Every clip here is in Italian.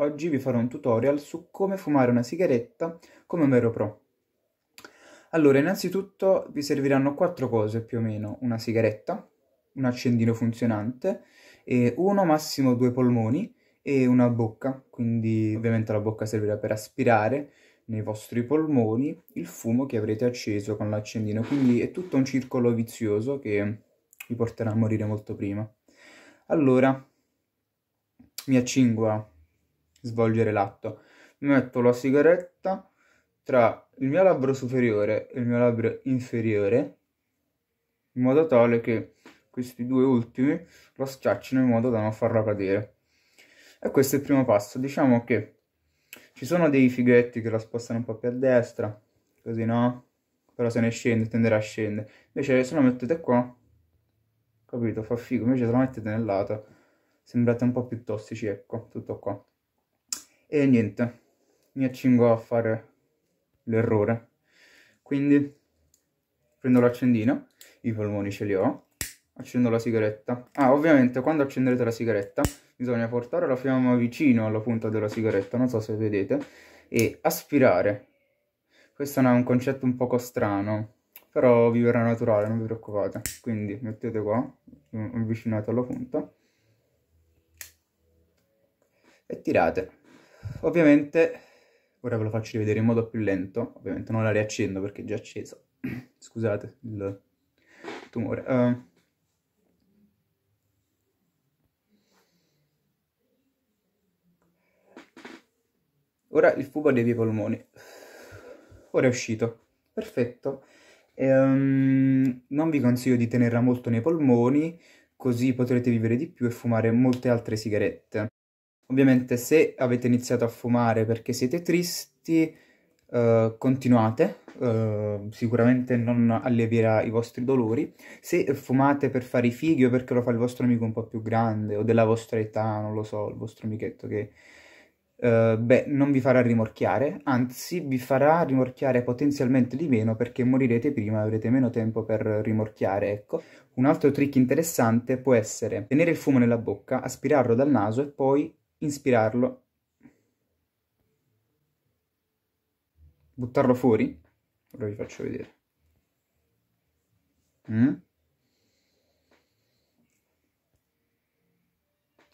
Oggi vi farò un tutorial su come fumare una sigaretta come Mero Pro. Allora, innanzitutto vi serviranno quattro cose più o meno. Una sigaretta, un accendino funzionante, uno massimo due polmoni e una bocca. Quindi ovviamente la bocca servirà per aspirare nei vostri polmoni il fumo che avrete acceso con l'accendino. Quindi è tutto un circolo vizioso che vi porterà a morire molto prima. Allora, mi accingo a svolgere l'atto. Metto la sigaretta tra il mio labbro superiore e il mio labbro inferiore, in modo tale che questi due ultimi lo schiaccino in modo da non farla cadere. E questo è il primo passo. Diciamo che ci sono dei fighetti che la spostano un po' più a destra, così no? Però se ne scende, tenderà a scendere. Invece se la mettete qua, capito, fa figo. Invece se la mettete nel lato, sembrate un po' più tossici, ecco, tutto qua e niente, mi accingo a fare l'errore. Quindi prendo l'accendino, i polmoni ce li ho, accendo la sigaretta. Ah, ovviamente quando accenderete la sigaretta bisogna portare la fiamma vicino alla punta della sigaretta, non so se vedete, e aspirare. Questo è un concetto un poco strano, però vi verrà naturale, non vi preoccupate. Quindi mettete qua, avvicinate alla punta e tirate ovviamente ora ve lo faccio rivedere in modo più lento ovviamente non la riaccendo perché è già accesa scusate il tumore uh, ora il fumo dei miei polmoni ora è uscito perfetto ehm, non vi consiglio di tenerla molto nei polmoni così potrete vivere di più e fumare molte altre sigarette Ovviamente se avete iniziato a fumare perché siete tristi, eh, continuate, eh, sicuramente non allevierà i vostri dolori. Se fumate per fare i fighi o perché lo fa il vostro amico un po' più grande o della vostra età, non lo so, il vostro amichetto che... Eh, beh, non vi farà rimorchiare, anzi vi farà rimorchiare potenzialmente di meno perché morirete prima, avrete meno tempo per rimorchiare, ecco. Un altro trick interessante può essere tenere il fumo nella bocca, aspirarlo dal naso e poi inspirarlo, buttarlo fuori, ora vi faccio vedere. Mm?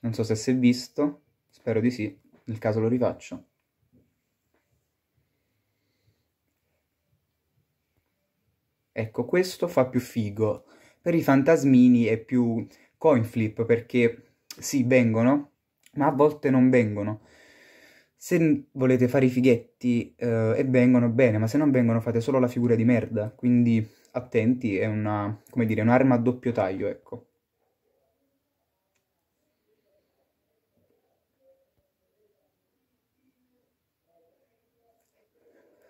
Non so se si è visto, spero di sì, nel caso lo rifaccio. Ecco, questo fa più figo. Per i fantasmini è più coin flip perché si sì, vengono ma a volte non vengono. Se volete fare i fighetti eh, e vengono bene, ma se non vengono fate solo la figura di merda, quindi attenti, è una, come dire, un'arma a doppio taglio, ecco.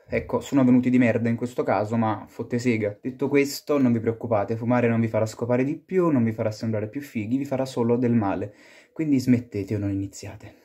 Ecco, sono venuti di merda in questo caso, ma fotte sega. Detto questo, non vi preoccupate, fumare non vi farà scopare di più, non vi farà sembrare più fighi, vi farà solo del male. Quindi smettete o non iniziate.